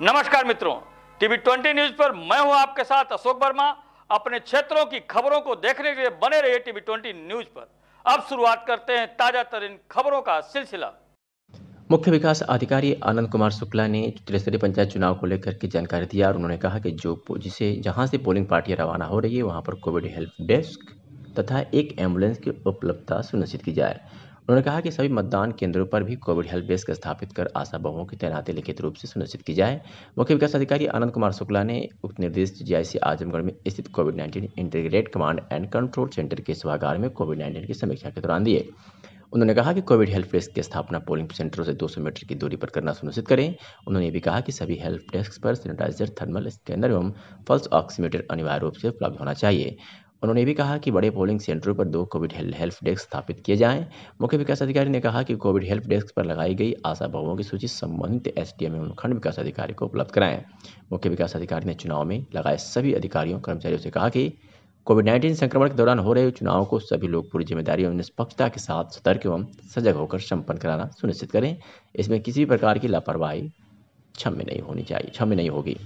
नमस्कार मित्रों TV twenty news पर मैं हूं आपके साथ अशोक वर्मा अपने क्षेत्रों की खबरों को देखने के लिए बने रहिए टीवी ट्वेंटी न्यूज पर अब शुरुआत करते हैं ताजा तरीन खबरों का सिलसिला मुख्य विकास अधिकारी आनंद कुमार शुक्ला ने त्रिस्तरीय पंचायत चुनाव को लेकर के जानकारी दिया और उन्होंने कहा कि जो जिसे जहां से पोलिंग पार्टियां रवाना हो रही है वहां पर कोविड हेल्प डेस्क तथा एक एम्बुलेंस की उपलब्धता सुनिश्चित की जाए उन्होंने कहा कि सभी मतदान केंद्रों पर भी कोविड हेल्प डेस्क स्थापित कर आशा बहुओं की तैनाती लिखित रूप से सुनिश्चित की जाए मुख्य विकास अधिकारी आनंद कुमार शुक्ला ने उक्त निर्देश जीआईसी आजमगढ़ में स्थित COVID nineteen integrate command and control centre के सभागार में कोविड नाइन्टीन की समीक्षा के दौरान दिए उन्होंने कहा कि कोविड हेल्प डेस्क की स्थापना पोलिंग सेंटरों से 200 मीटर की दूरी पर करना सुनिश्चित करें उन्होंने ये भी कहा कि सभी हेल्प डेस्क पर सैनिटाइजर थर्मल स्कैनर एवं फल्स ऑक्सीमीटर अनिवार्य रूप से उपलब्ध होना चाहिए उन्होंने भी कहा कि बड़े पोलिंग सेंटरों पर दो कोविड हेल्प डेस्क स्थापित किए जाएं मुख्य विकास अधिकारी ने कहा कि कोविड हेल्प डेस्क पर लगाई गई आशा भवनों की सूची संबंधित एस डी एम एवं खंड विकास अधिकारी को उपलब्ध कराएं मुख्य विकास अधिकारी ने चुनाव में लगाए सभी अधिकारियों कर्मचारियों से कहा कि कोविड नाइन्टीन संक्रमण के दौरान हो रहे चुनाव को सभी लोग पूरी जिम्मेदारी एवं निष्पक्षता के साथ सतर्क एवं सजग होकर संपन्न कराना सुनिश्चित करें इसमें किसी भी प्रकार की लापरवाही क्षम्य नहीं होनी चाहिए क्षम्य नहीं होगी